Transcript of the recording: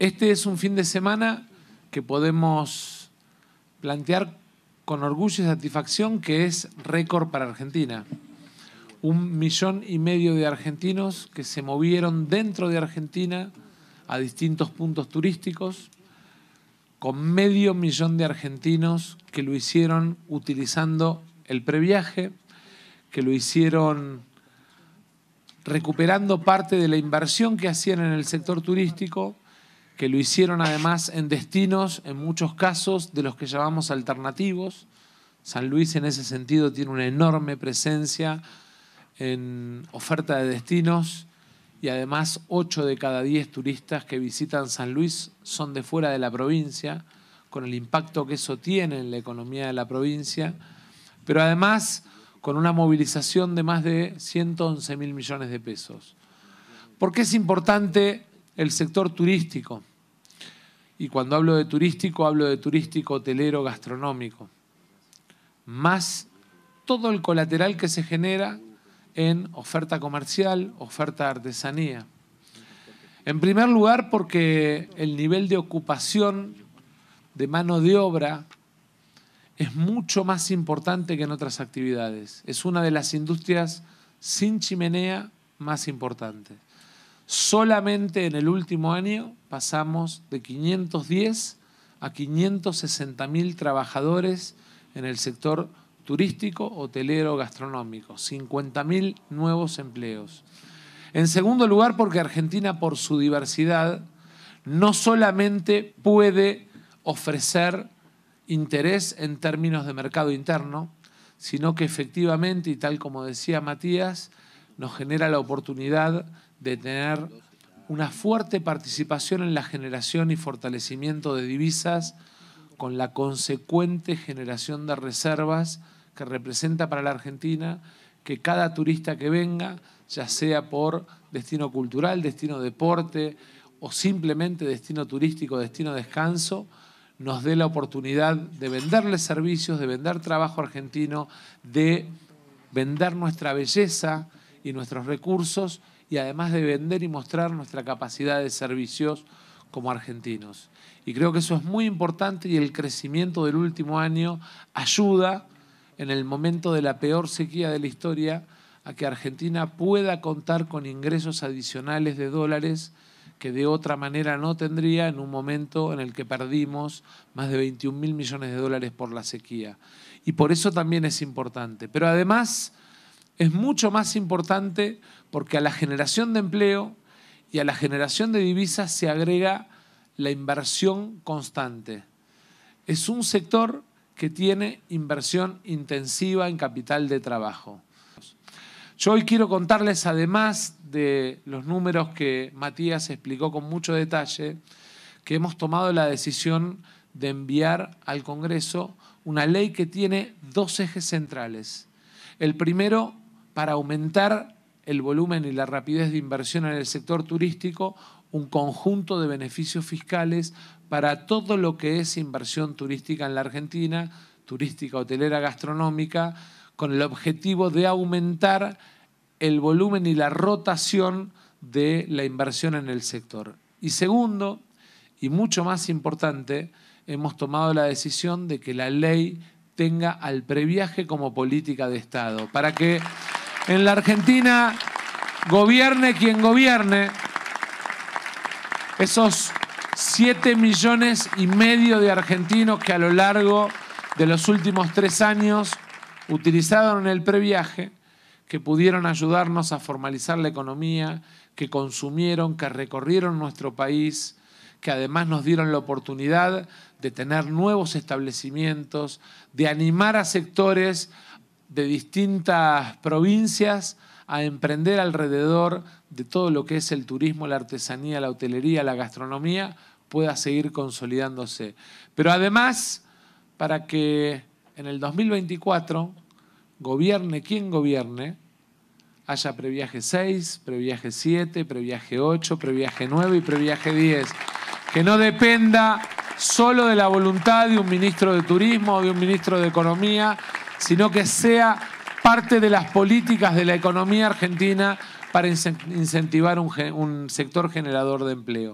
Este es un fin de semana que podemos plantear con orgullo y satisfacción que es récord para Argentina. Un millón y medio de argentinos que se movieron dentro de Argentina a distintos puntos turísticos, con medio millón de argentinos que lo hicieron utilizando el previaje, que lo hicieron recuperando parte de la inversión que hacían en el sector turístico que lo hicieron además en destinos, en muchos casos, de los que llamamos alternativos. San Luis en ese sentido tiene una enorme presencia en oferta de destinos y además 8 de cada 10 turistas que visitan San Luis son de fuera de la provincia, con el impacto que eso tiene en la economía de la provincia, pero además con una movilización de más de 111 mil millones de pesos. ¿Por qué es importante el sector turístico? Y cuando hablo de turístico, hablo de turístico, hotelero, gastronómico. Más todo el colateral que se genera en oferta comercial, oferta de artesanía. En primer lugar, porque el nivel de ocupación de mano de obra es mucho más importante que en otras actividades. Es una de las industrias sin chimenea más importantes. Solamente en el último año pasamos de 510 a 560.000 trabajadores en el sector turístico, hotelero, gastronómico, 50.000 mil nuevos empleos. En segundo lugar, porque Argentina por su diversidad no solamente puede ofrecer interés en términos de mercado interno, sino que efectivamente, y tal como decía Matías, nos genera la oportunidad de tener una fuerte participación en la generación y fortalecimiento de divisas con la consecuente generación de reservas que representa para la Argentina que cada turista que venga, ya sea por destino cultural, destino deporte o simplemente destino turístico, destino descanso, nos dé la oportunidad de venderle servicios, de vender trabajo argentino, de vender nuestra belleza, y nuestros recursos y además de vender y mostrar nuestra capacidad de servicios como argentinos. Y creo que eso es muy importante y el crecimiento del último año ayuda en el momento de la peor sequía de la historia a que Argentina pueda contar con ingresos adicionales de dólares que de otra manera no tendría en un momento en el que perdimos más de 21 mil millones de dólares por la sequía. Y por eso también es importante. Pero además es mucho más importante porque a la generación de empleo y a la generación de divisas se agrega la inversión constante. Es un sector que tiene inversión intensiva en capital de trabajo. Yo hoy quiero contarles, además de los números que Matías explicó con mucho detalle, que hemos tomado la decisión de enviar al Congreso una ley que tiene dos ejes centrales. El primero para aumentar el volumen y la rapidez de inversión en el sector turístico, un conjunto de beneficios fiscales para todo lo que es inversión turística en la Argentina, turística, hotelera, gastronómica, con el objetivo de aumentar el volumen y la rotación de la inversión en el sector. Y segundo, y mucho más importante, hemos tomado la decisión de que la ley tenga al previaje como política de Estado, para que en la Argentina, gobierne quien gobierne, esos 7 millones y medio de argentinos que a lo largo de los últimos tres años utilizaron el previaje, que pudieron ayudarnos a formalizar la economía, que consumieron, que recorrieron nuestro país, que además nos dieron la oportunidad de tener nuevos establecimientos, de animar a sectores de distintas provincias a emprender alrededor de todo lo que es el turismo, la artesanía, la hotelería, la gastronomía, pueda seguir consolidándose. Pero además, para que en el 2024, gobierne quien gobierne, haya previaje 6, previaje 7, previaje 8, previaje 9 y previaje 10. Que no dependa solo de la voluntad de un ministro de Turismo o de un ministro de Economía, sino que sea parte de las políticas de la economía argentina para incentivar un, sector generador de empleo.